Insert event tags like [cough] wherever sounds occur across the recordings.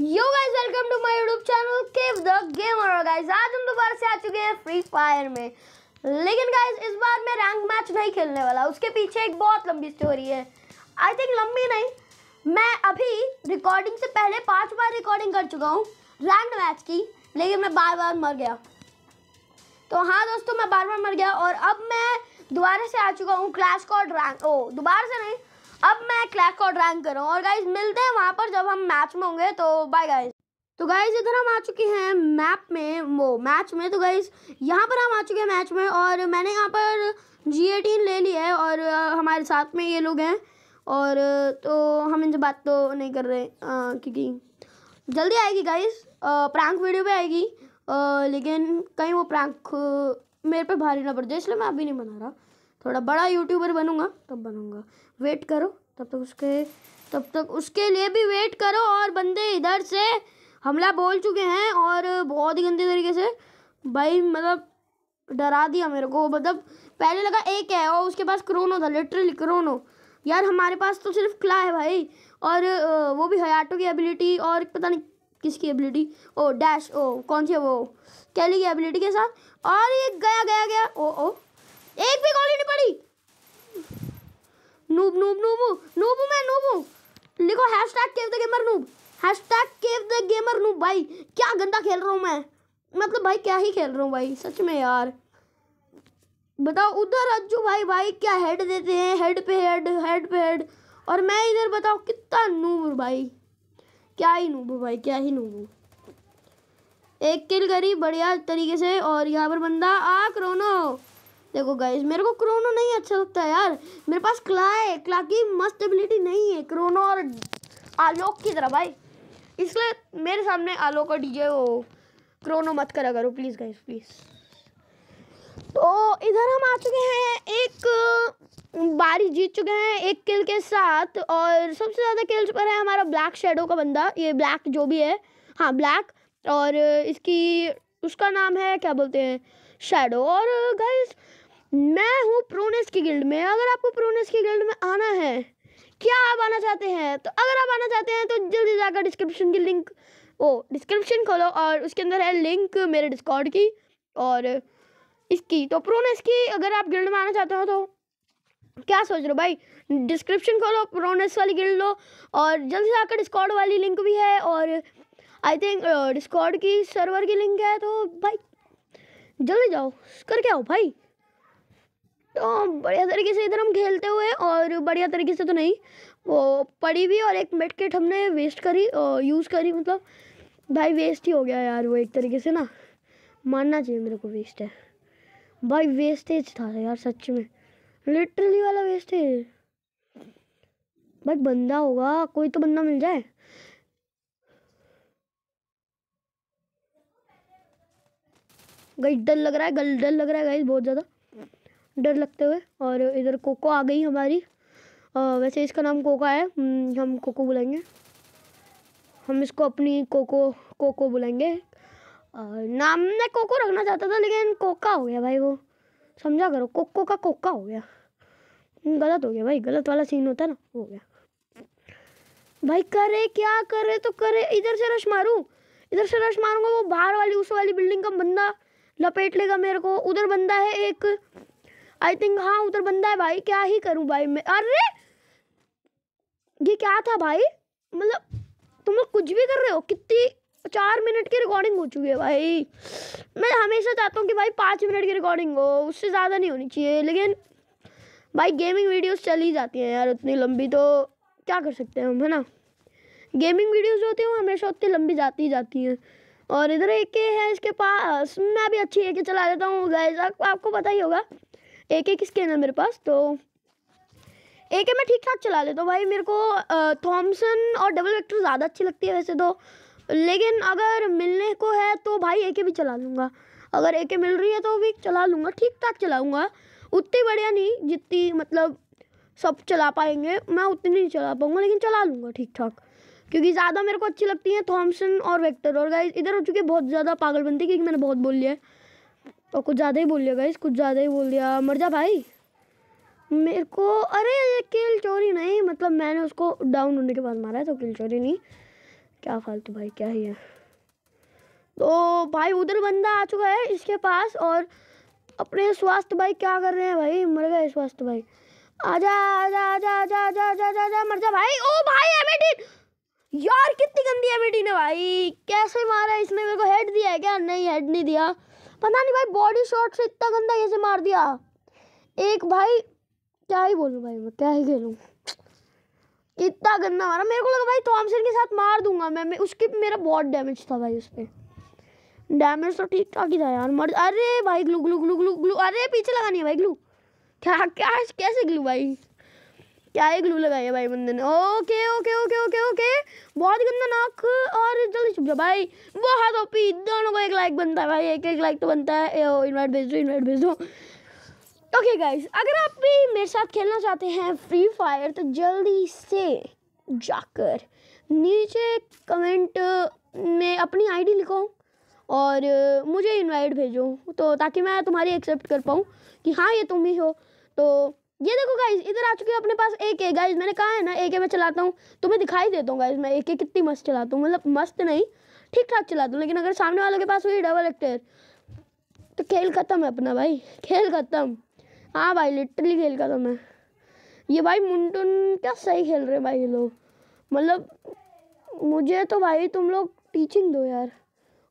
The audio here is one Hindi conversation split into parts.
yo guys welcome to my YouTube channel Kev the gamer guys आज हम दोबारा से आ चुके हैं फ्री फायर में लेकिन गाइस इस बार मैं रैंक मैच नहीं खेलने वाला उसके पीछे एक बहुत लंबी स्टोरी है आई थिंक लंबी नहीं मैं अभी रिकॉर्डिंग से पहले पांच बार रिकॉर्डिंग कर चुका हूँ रैंक मैच की लेकिन मैं बार बार मर गया तो हाँ दोस्तों मैं बार बार मर गया और अब मैं दोबारा से आ चुका हूँ क्लैश कॉड रैंक ओ दोबारा से नहीं अब मैं क्लैक और रैंक कर रहा हूँ और गाइज मिलते हैं वहाँ पर जब हम मैच में होंगे तो बाय गाइज तो गाइज इधर हम आ चुके हैं मैप में वो मैच में तो गाइज यहाँ पर हम आ चुके हैं मैच में और मैंने यहाँ पर जी एटीन ले ली है और हमारे साथ में ये लोग हैं और तो हम इनसे बात तो नहीं कर रहे क्योंकि जल्दी आएगी गाइज प्रैंक वीडियो भी आएगी आ, लेकिन कहीं वो प्रैंक मेरे पे भारी ना पड़ जाए इसलिए मैं अभी नहीं बना रहा थोड़ा बड़ा यूट्यूबर बनूंगा तब बनूंगा वेट करो तब तक उसके तब तक उसके लिए भी वेट करो और बंदे इधर से हमला बोल चुके हैं और बहुत ही गंदे तरीके से भाई मतलब डरा दिया मेरे को मतलब पहले लगा एक है और उसके पास क्रोनो था लिटरली क्रोनो यार हमारे पास तो सिर्फ क्ला है भाई और वो भी हयाटो की एबिलिटी और पता नहीं किसकी एबिलिटी ओ डैश ओ कौन सी है वो कैली की एबिलिटी के साथ और ये गया गया गया ओ ओ एक भी गोली नहीं पड़ी नूब नूब नूब नूब मैं नूब लिखो hashtag Kev the gamer noob hashtag Kev the gamer noob भाई क्या गंदा खेल रहा हूँ मैं मतलब भाई क्या ही खेल रहा हूँ भाई सच में यार बताओ उधर अज्जू भाई भाई क्या हेड देते हैं हेड पे हेड हेड पे हेड और मैं इधर बताओ कितना नूब भाई क्या ही नूब भाई क्या ही नूब एक किल करी बढ़िया तरीके से और यहाँ पर बंदा आ करोनो देखो गाइज मेरे को क्रोनो नहीं अच्छा लगता है यार मेरे पास क्ला है क्ला की मस्त एबिलिटी नहीं है क्रोनो और आलोक की तरह भाई इसलिए मेरे सामने आलोक और डीजे हो क्रोनो मत करा करो प्लीज़ गाइज प्लीज़ तो इधर हम आ चुके हैं एक बारी जीत चुके हैं एक किल के साथ और सबसे ज़्यादा किल्स पर है हमारा ब्लैक शेडो का बंदा ये ब्लैक जो भी है हाँ ब्लैक और इसकी उसका नाम है क्या बोलते हैं शेडो और गाइज़ मैं हूँ प्रोनेस की गिल्ड में अगर आपको प्रोनेस की गिल्ड में आना है क्या आप आना चाहते हैं तो अगर आप आना चाहते हैं तो जल्दी जाकर डिस्क्रिप्शन की लिंक ओ डिस्क्रिप्शन खोलो और उसके अंदर है लिंक मेरे डिस्कॉर्ड की और इसकी तो प्रोनेस की अगर आप गिल्ड में आना चाहते हो तो क्या सोच रहे हो भाई डिस्क्रिप्शन खोलो प्रोनेस वाली गिल्ड लो और जल्दी से जाकर डिस्कॉर्ड वाली लिंक भी है और आई थिंक डिस्कॉर्ड की सर्वर की लिंक है तो भाई जल्दी जाओ करके आओ भाई तो बढ़िया तरीके से इधर हम खेलते हुए और बढ़िया तरीके से तो नहीं वो पड़ी भी और एक मेट किट हमने वेस्ट करी और यूज़ करी मतलब भाई वेस्ट ही हो गया यार वो एक तरीके से ना मानना चाहिए मेरे को वेस्ट है भाई वेस्टेज था यार सच में लिटरली वाला वेस्टेज भाई बंदा होगा कोई तो बंदा मिल जाए गई डर लग रहा है गल डर लग रहा है गाइस बहुत ज़्यादा डर लगते हुए और इधर कोको आ गई हमारी आ, वैसे इसका नाम कोका है हम्म, हम कोको बुलाएंगे हम इसको अपनी कोको कोको बुलाएंगे और नाम मैं कोको रखना चाहता था लेकिन कोका हो गया भाई वो समझा करो कोको का कोका हो गया हम्म, गलत हो गया भाई गलत वाला सीन होता ना हो गया भाई करे क्या करे तो करे इधर से रश मारूँ इधर से रश मारूंगा वो बाहर वाली उस वाली बिल्डिंग का बंदा लपेट लेगा मेरे को उधर बंदा है एक आई थिंक हाँ उधर बंदा है भाई क्या ही करूँ भाई मैं अरे ये क्या था भाई मतलब तुम लोग कुछ भी कर रहे हो कितनी चार मिनट की रिकॉर्डिंग हो चुकी है भाई मैं हमेशा चाहता हूँ कि भाई पाँच मिनट की रिकॉर्डिंग हो उससे ज़्यादा नहीं होनी चाहिए लेकिन भाई गेमिंग वीडियोस चली जाती हैं यार उतनी लंबी तो क्या कर सकते हैं हम है ना गेमिंग वीडियोस जो होती हैं वो हमेशा उतनी लंबी जाती ही जाती हैं और इधर एक है इसके पास मैं भी अच्छी है कि चला देता हूँ गैस आपको पता ही होगा एक एक इसके है मेरे पास तो एक है मैं ठीक ठाक चला लेता तो भाई मेरे को थॉमसन और डबल वेक्टर ज़्यादा अच्छी लगती है वैसे तो लेकिन अगर मिलने को है तो भाई एक भी चला लूँगा अगर एक मिल रही है तो भी चला लूँगा ठीक ठाक चलाऊँगा उतनी बढ़िया नहीं जितनी मतलब सब चला पाएंगे मैं उतनी नहीं चला पाऊँगा लेकिन चला लूँगा ठीक ठाक क्योंकि ज़्यादा मेरे को अच्छी लगती हैं थॉमसन और वेक्टर और गाइस इधर हो चुके बहुत ज़्यादा पागलबंदी क्योंकि मैंने बहुत बोल लिया है और कुछ ज़्यादा ही बोल लिया गाइस कुछ ज़्यादा ही बोल दिया मर जा भाई मेरे को अरे ये किल चोरी नहीं मतलब मैंने उसको डाउन होने के बाद मारा है तो किल चोरी नहीं क्या फालतू भाई क्या ही है तो भाई उधर बंदा आ चुका है इसके पास और अपने स्वास्थ्य भाई क्या कर रहे हैं भाई मर गए स्वास्थ्य भाई आजा आजा आजा आजा आजा आजा आजा आजा मर जा भाई ओ भाई एमेडिन यार कितनी गंदी एमेडिन है भाई कैसे मारा इसने मेरे को हेड दिया है क्या नहीं हेड नहीं दिया पता नहीं भाई बॉडी शॉट से इतना गंदा कैसे मार दिया एक भाई क्या ही बोलूँ भाई मैं क्या ही खेलूँ इतना गंदा मारा मेरे को लगा भाई थॉमसन के साथ मार दूंगा मैं, मैं उसके मेरा बहुत डैमेज था भाई उस पर डैमेज तो ठीक ठाक ही था यार मर अरे भाई glue glue glue glue glue अरे पीछे लगानी है भाई ग्लू क्या क्या कैसे ग्लू भाई क्या एक ग्लू लगाई है भाई बंदे ने okay okay okay okay okay बहुत गंदा नाक और जल्दी छुप जा भाई बहुत ओपी दोनों को एक लाइक बनता है भाई एक एक लाइक तो बनता है इन्वाइट भेज दो इन्वाइट भेज दो ओके गाइस अगर आप भी मेरे साथ खेलना चाहते हैं फ्री फायर तो जल्दी से जाकर नीचे कमेंट में अपनी आईडी लिखो और मुझे इनवाइट भेजो तो ताकि मैं तुम्हारी एक्सेप्ट कर पाऊँ कि हाँ ये तुम ही हो तो ये देखो गाइज इधर आ चुके अपने पास एक है गाइज मैंने कहा है ना एक है मैं चलाता हूँ तो मैं दिखाई देता हूँ गाइज मैं एक कितनी मस्त चलाता हूँ मतलब मस्त नहीं ठीक ठाक चलाता हूँ लेकिन अगर सामने वालों के पास हुई डबल एक्टर तो खेल खत्म है अपना भाई खेल खत्म हाँ भाई लिटरली खेल खत्म है ये भाई मुंटुन क्या सही खेल रहे भाई ये लोग मतलब मुझे तो भाई तुम लोग टीचिंग दो यार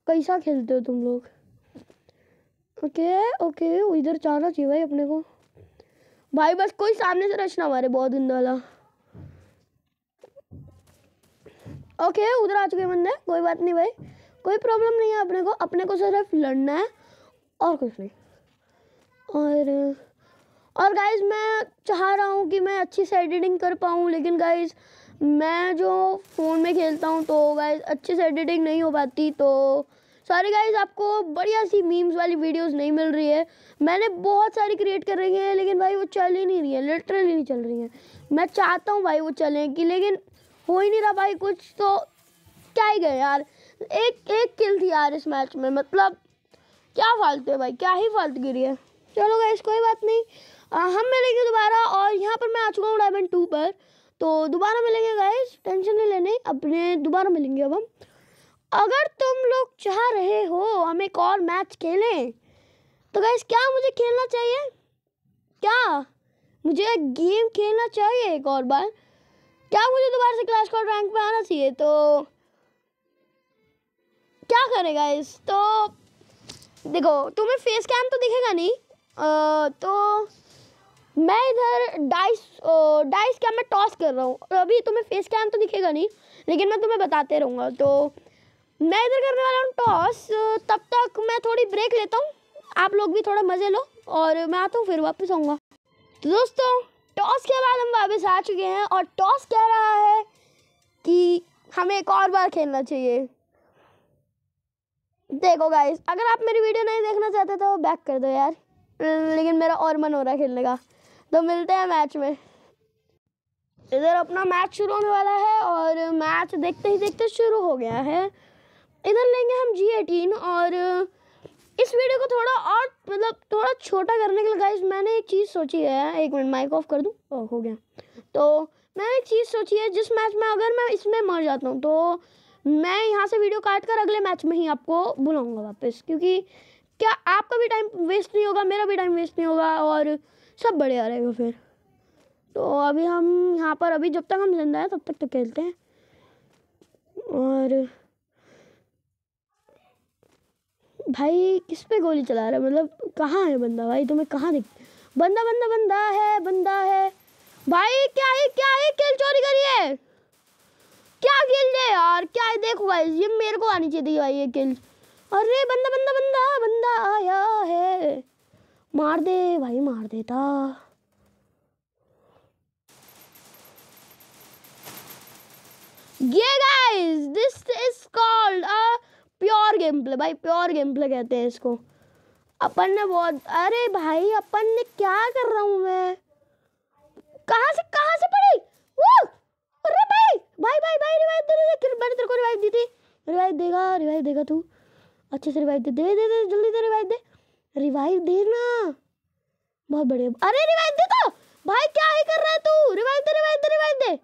कैसा खेलते हो तुम लोग ओके ओके इधर जाना चाहिए भाई अपने को भाई बस कोई सामने से रचना मारे बहुत गंदा वाला ओके उधर आ चुके बंदे कोई बात नहीं भाई कोई प्रॉब्लम नहीं है अपने को अपने को सिर्फ लड़ना है और कुछ नहीं और और गाइज मैं चाह रहा हूँ कि मैं अच्छी से एडिटिंग कर पाऊँ लेकिन गाइज मैं जो फ़ोन में खेलता हूँ तो गाइज अच्छे से एडिटिंग नहीं हो पाती तो सारे गाइज आपको बढ़िया सी मीम्स वाली वीडियोस नहीं मिल रही है मैंने बहुत सारी क्रिएट कर रही हैं लेकिन भाई वो चल ही नहीं रही है लिटरली नहीं चल रही है मैं चाहता हूँ भाई वो चलें कि लेकिन हो ही नहीं रहा भाई कुछ तो क्या ही गए यार एक एक किल थी यार इस मैच में मतलब क्या फालतू है भाई क्या ही फालतू गिरी है चलो गाइज कोई बात नहीं आ, हम मिलेंगे दोबारा और यहाँ पर मैं आ चुका हूँ डायमंड टू पर तो दोबारा मिलेंगे गाइज टेंशन नहीं लेने अपने दोबारा मिलेंगे अब हम अगर तुम लोग चाह रहे हो हम एक और मैच खेलें तो गैस क्या मुझे खेलना चाहिए क्या मुझे गेम खेलना चाहिए एक और बार क्या मुझे दोबारा से क्लास कॉल रैंक में आना चाहिए तो क्या करेगा इस तो देखो तुम्हें फेस कैम तो दिखेगा नहीं आ, तो मैं इधर डाइस डाइस कैम में टॉस कर रहा हूँ अभी तुम्हें फेस कैम तो दिखेगा नहीं लेकिन मैं तुम्हें बताते रहूँगा तो मैं इधर करने वाला हूँ टॉस तब तक मैं थोड़ी ब्रेक लेता हूँ आप लोग भी थोड़ा मज़े लो और मैं आता हूँ फिर वापस आऊँगा तो दोस्तों टॉस के बाद हम वापस आ चुके हैं और टॉस कह रहा है कि हमें एक और बार खेलना चाहिए देखो गाइस अगर आप मेरी वीडियो नहीं देखना चाहते तो बैक कर दो यार लेकिन मेरा और मन हो रहा है खेलने का तो मिलते हैं मैच में इधर अपना मैच शुरू होने वाला है और मैच देखते ही देखते शुरू हो गया है इधर लेंगे हम जी एटीन और इस वीडियो को थोड़ा और मतलब थोड़ा छोटा करने के लिए गाइज मैंने एक चीज़ सोची है एक मिनट माइक ऑफ कर दूँ ओ oh, हो गया तो मैंने एक चीज़ सोची है जिस मैच में अगर मैं इसमें मर जाता हूँ तो मैं यहाँ से वीडियो काट कर अगले मैच में ही आपको बुलाऊँगा वापस क्योंकि क्या आपका भी टाइम वेस्ट नहीं होगा मेरा भी टाइम वेस्ट नहीं होगा और सब बढ़िया रहेगा फिर तो अभी हम यहाँ पर अभी जब तक हम जिंदा हैं तब तक तो खेलते हैं और भाई किस पे गोली चला रहा है मतलब कहाँ है बंदा भाई तुम्हें कहाँ दिख बंदा बंदा बंदा है बंदा है भाई क्या है क्या है खेल चोरी करिए क्या खेल है यार क्या है देखो भाई ये मेरे को आनी चाहिए भाई ये खेल अरे बंदा बंदा बंदा बंदा आया है मार दे भाई मार देता ये guys this is called a pure game play भाई प्योर गेम प्ले कहते हैं इसको अपन ने बहुत अरे भाई अपन ने क्या कर रहा हूँ मैं कहाँ से कहाँ से पड़ी वो अरे भाई भाई भाई भाई रिवाइव दे दे मैंने तेरे को रिवाइव दी थी रिवाइव देगा रिवाइव देगा तू अच्छे से रिवाइव दे दे दे दे जल्दी से रिवाइव दे रिवाइव दे ना बहुत बढ़िया अरे रिवाइव दे तो भाई क्या ही कर रहा है तू रिवाइव दे रिवाइव दे रिवाइव दे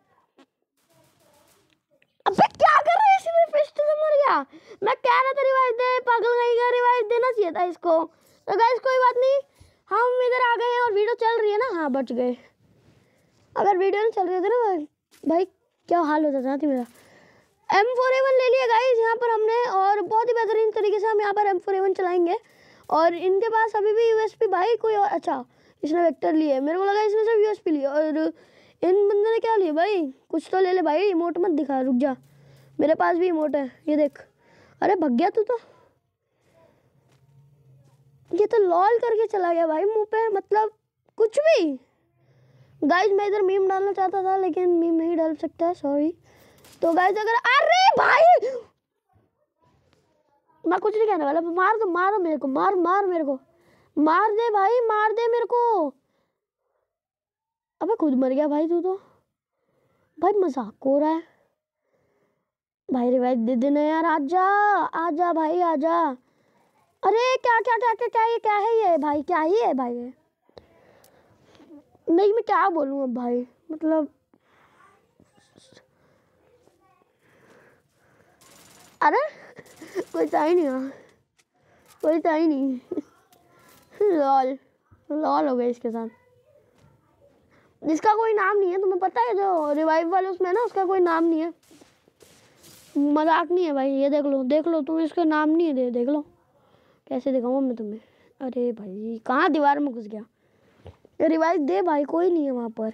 अबे क्या कर रहा है इसमें फिस्ट से तो मर गया मैं कह रहा था रिवाइव दे पागल गई का रिवाइव देना चाहिए था इसको तो गाइस कोई बात नहीं हम इधर आ गए हैं और वीडियो चल रही है ना हाँ बच गए अगर वीडियो नहीं चल रही होती ना भाई भाई क्या हाल होता था मेरा एम फोर एवन ले लिया गाइस यहाँ पर हमने और बहुत ही बेहतरीन तरीके से हम यहाँ पर एम फोर एवन चलाएंगे और इनके पास अभी भी यू एस पी भाई कोई और अच्छा इसने वेक्टर लिया है मेरे को लगा इसने सब यू एस पी लिया और इन बंदे ने क्या लिया भाई कुछ तो ले ले भाई इमोट मत दिखा रुक जा मेरे पास भी इमोट है ये देख अरे भग गया तू तो ये तो लॉल करके चला गया भाई मुंह पे मतलब कुछ भी गाइज मैं इधर मीम डालना चाहता था लेकिन मीम नहीं डाल सकता सॉरी तो गाइज अगर अरे भाई मैं कुछ नहीं कहने वाला मार दो मारो मेरे को मार मार मेरे को मार दे भाई मार दे मेरे को अबे खुद मर गया भाई तू तो भाई मजाक हो रहा है भाई रिवाइज दे देना यार आजा जा भाई आ जा अरे क्या क्या क्या क्या क्या ये क्या है ये भाई क्या ही है भाई ये नहीं मैं क्या बोलूँ अब भाई मतलब अरे कोई था ही नहीं हाँ कोई था ही नहीं [laughs] लॉल लॉल हो गया इसके साथ जिसका कोई नाम नहीं है तुम्हें पता है जो रिवाइव वाले उसमें ना उसका कोई नाम नहीं है मजाक नहीं है भाई ये देख लो देख लो तुम इसका नाम नहीं है दे देख लो कैसे दिखाऊँ मैं तुम्हें अरे भाई कहाँ दीवार में घुस गया रिवाइव दे भाई कोई नहीं है वहाँ पर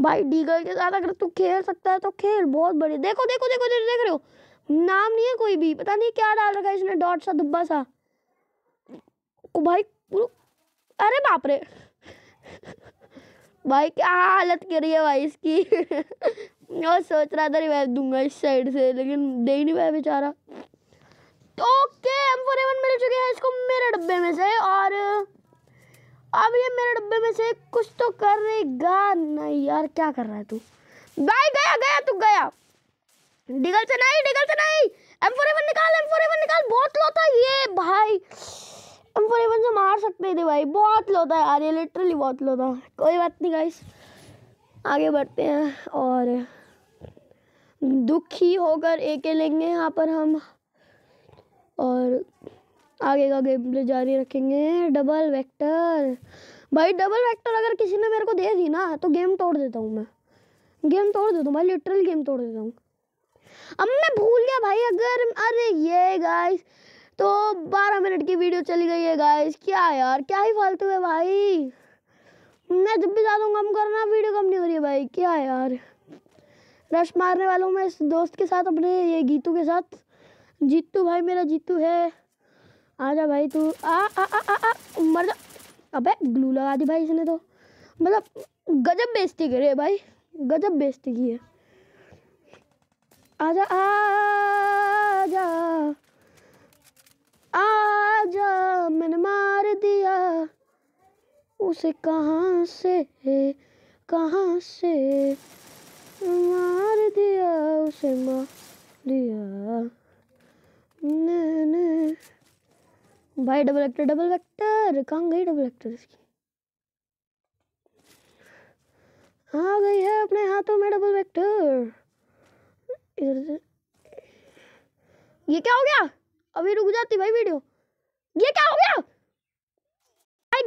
भाई डीगल के साथ अगर तू खेल सकता है तो खेल बहुत बढ़िया देखो देखो देखो देखो देख रहे हो नाम नहीं है कोई भी पता नहीं क्या डाल रखा है इसने डॉट सा दुब्बा सा भाई अरे बाप रे भाई क्या हालत करी है भाई इसकी और [laughs] सोच रहा था रिवाइव दूंगा इस साइड से लेकिन दे ही नहीं पाया बेचारा तो ओके एम फोर एवन मिल चुके हैं इसको मेरे डब्बे में से और अब ये मेरे डब्बे में से कुछ तो करेगा नहीं यार क्या कर रहा है तू भाई गया गया तू गया डिगल से नहीं डिगल से नहीं एम फोर एवन निकाल एम फोर एवन निकाल बहुत लो था ये भाई मार सकते थे भाई बहुत लोता है यार ये लिटरली बहुत लोता कोई बात नहीं गाइस आगे बढ़ते हैं और दुखी होकर एक लेंगे यहाँ पर हम और आगे का गेम प्ले जारी रखेंगे डबल वेक्टर भाई डबल वेक्टर अगर किसी ने मेरे को दे दी ना तो गेम तोड़ देता हूँ मैं गेम तोड़ देता हूँ भाई लिटरल गेम तोड़ देता हूँ अब मैं भूल गया भाई अगर अरे ये गाइस तो बारह मिनट की वीडियो चली गई है गाइस क्या यार क्या ही फालतू है भाई मैं जब भी ज़्यादा कम करना वीडियो कम नहीं हो रही है भाई क्या यार रश मारने वाला हूँ मैं इस दोस्त के साथ अपने ये गीतू के साथ जीतू भाई मेरा जीतू है आजा भाई तू आ आ आ आ, आ मर जा अबे ग्लू लगा दी भाई इसने तो मतलब गजब बेइज्जती करे भाई गजब बेइज्जती की है आजा आजा आजा मैंने मार दिया उसे कहाँ से कहाँ से मार दिया उसे मार दिया ने ने भाई डबल एक्टर डबल एक्टर कहाँ गई डबल एक्टर इसकी आ गई है अपने हाथों में डबल वेक्टर इधर ये क्या हो गया अभी रुक जाती भाई वीडियो ये क्या हो गया भाई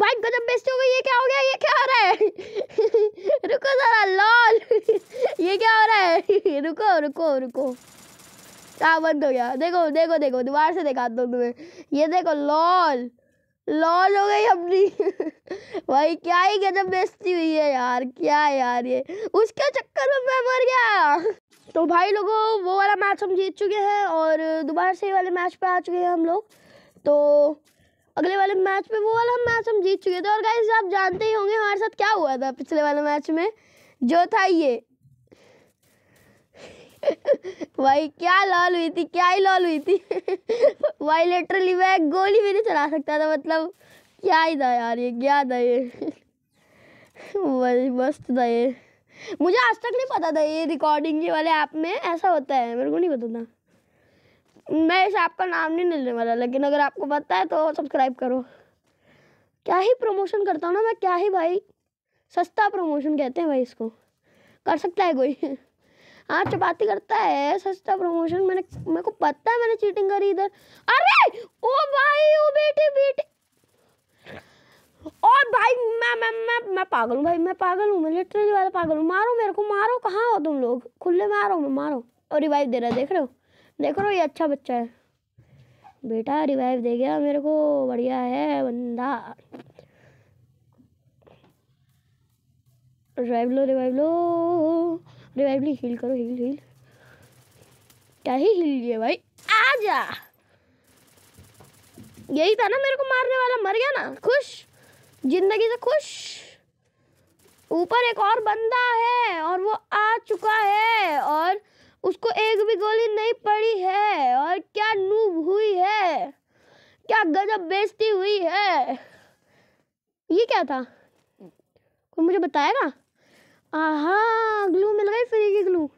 भाई गजब बेस्ट हो गई ये क्या हो गया ये क्या हो रहा है [laughs] रुको जरा लॉल [laughs] ये क्या हो रहा है [laughs] रुको रुको रुको हाँ बंद हो गया देखो देखो देखो दोबारा से देखा दो तुम्हें ये देखो लॉल लॉल हो गई अपनी भाई क्या ही गजब बेचती हुई है यार क्या यार ये उसके चक्कर में मैं मर गया तो भाई लोगों वो वाला मैच हम जीत चुके हैं और दोबारा से वाले मैच पर आ चुके हैं हम लोग तो अगले वाले मैच पे वो वाला मैच हम जीत चुके थे और गाइज आप जानते ही होंगे हमारे साथ क्या हुआ था पिछले वाले मैच में जो था ये [laughs] भाई क्या लॉल हुई थी क्या ही लॉल हुई थी [laughs] भाई लिटरली मैं गोली भी नहीं चला सकता था मतलब क्या ही था यार ये क्या था ये [laughs] मस्त था ये मुझे आज तक नहीं पता था ये रिकॉर्डिंग के वाले ऐप में ऐसा होता है मेरे को नहीं पता था मैं इस ऐप का नाम नहीं मिलने वाला लेकिन अगर आपको पता है तो सब्सक्राइब करो क्या ही प्रमोशन करता हूँ ना मैं क्या ही भाई सस्ता प्रमोशन कहते हैं भाई इसको कर सकता है कोई [laughs] हाँ चपाती करता है सस्ता प्रमोशन मैंने मेरे को पता है मैंने चीटिंग करी इधर अरे ओ भाई ओ बेटे बेटे और भाई मैं मैं मैं मैं पागल हूँ भाई मैं पागल हूँ मैं लिटरली वाला पागल हूँ मारो मेरे को मारो कहाँ हो तुम लोग खुले में आ रहा हूँ मैं मारो और रिवाइव दे रहा है देख रहे हो देख रहे हो ये अच्छा बच्चा है बेटा रिवाइव दे गया मेरे को बढ़िया है बंदा रिवाइव लो रिवाइव लो रिवाइव ली हील करो हील हील क्या ही हील लिए भाई आजा यही था ना मेरे को मारने वाला मर गया ना खुश जिंदगी से खुश ऊपर एक और बंदा है और वो आ चुका है और उसको एक भी गोली नहीं पड़ी है और क्या नूब हुई है क्या गजब बेजती हुई है ये क्या था कोई मुझे बताएगा हाँ ग्लू मिल गई फ्री की ग्लू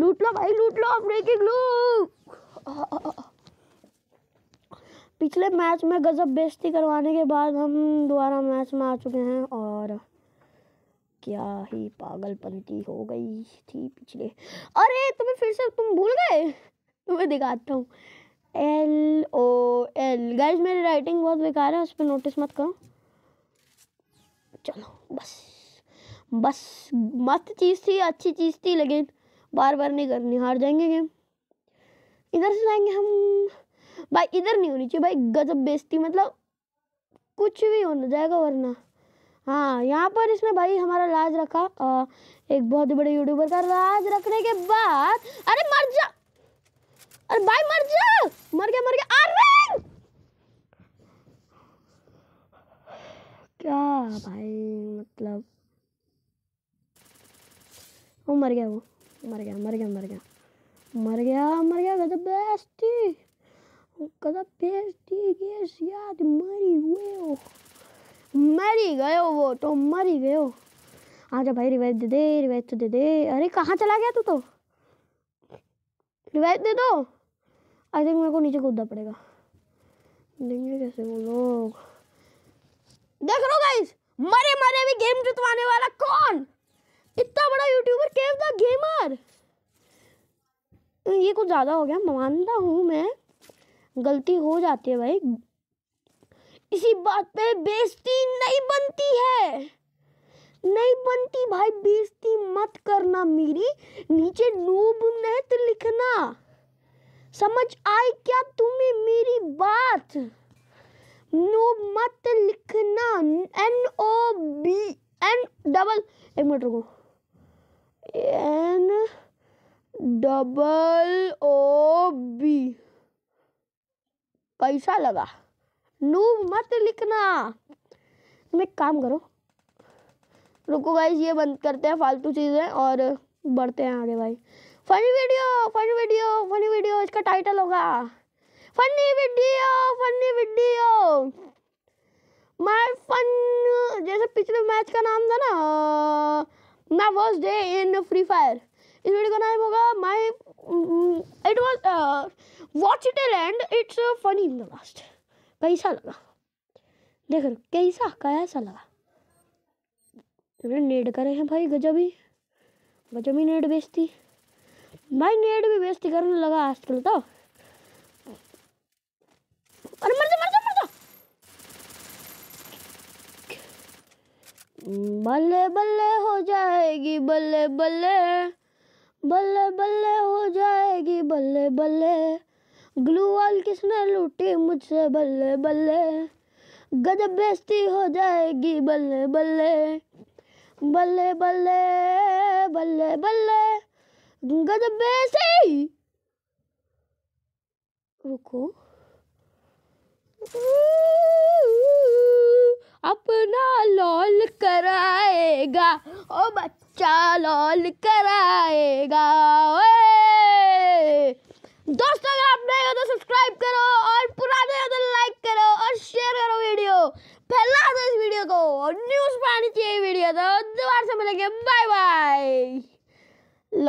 लूट लो भाई लूट लो फ्री की ग्लू पिछले मैच में गज़ब बेइज्जती करवाने के बाद हम दोबारा मैच में आ चुके हैं और क्या ही पागलपंती हो गई थी पिछले अरे तुम्हें फिर से तुम भूल गए तुम्हें दिखाता हूँ एल ओ एल गाइज मेरी राइटिंग बहुत बेकार है उस पर नोटिस मत करो चलो बस बस मस्त चीज़ थी अच्छी चीज़ थी लेकिन बार बार नहीं करनी हार जाएंगे गेम इधर से जाएंगे हम भाई इधर नहीं होनी चाहिए भाई गजब बेस्ती मतलब कुछ भी हो जाएगा वरना हाँ यहाँ पर इसने भाई हमारा लाज रखा आ, एक बहुत बड़े यूट्यूबर का लाज रखने के बाद अरे मर जा अरे भाई मर जा मर गया मर गया अरे क्या भाई मतलब वो मर गया वो मर गया मर गया मर गया मर गया मर गया गजब bestie Because I pissed against यार मरी हुए हो मरी गए हो वो तो मरी गए हो आजा भाई रिवाइव दे दे रिवाइव तो दे दे अरे कहाँ चला गया तू तो रिवाइव दे दो आई थिंक मेरे को नीचे कूदना पड़ेगा देंगे कैसे वो लोग देख लो गाइस मरे मरे भी गेम जितवाने वाला कौन इतना बड़ा यूट्यूबर केव द गेमर ये कुछ ज़्यादा हो गया मानता हूँ मैं गलती हो जाती है भाई इसी बात पे बेइज्जती नहीं बनती है नहीं बनती भाई बेइज्जती मत करना मेरी नीचे नूब नेत लिखना समझ आई क्या तुम्हें मेरी बात नूब मत लिखना N O B N double एक मिनट रुको एन डबल ओ बी पैसा लगा नूब मत लिखना तुम एक काम करो रुको भाई ये बंद करते हैं फालतू चीज़ें और बढ़ते हैं आगे भाई funny video funny video funny video इसका टाइटल होगा funny video funny video my fun जैसे पिछले मैच का नाम था ना my first day in Free Fire इस वीडियो का नाम होगा my it was watch it and it's funny in the last कैसा लगा देख रहे कैसा कैसा लगा नेड करे हैं भाई गजब ही गजब ही बेचती भाई नेड भी बेचती करने लगा आजकल तो अरे मर जा मर जा मर जा बल्ले बल्ले हो जाएगी बल्ले बल्ले बल्ले बल्ले हो जाएगी बल्ले बल्ले ग्लू वाल किसने लूटी मुझसे बल्ले बल्ले गजब बेस्ती हो जाएगी बल्ले बल्ले बल्ले बल्ले बल्ले बल्ले गजब बेस्ती रुको अपना लॉल कराएगा ओ बच्चा लॉल कराएगा दोस्तों सब्सक्राइब करो और पुराने हो तो लाइक करो और शेयर करो वीडियो फैला दो इस वीडियो को और न्यूज़ पानी चाहिए वीडियो तो दोबारा से मिलेंगे बाय बाय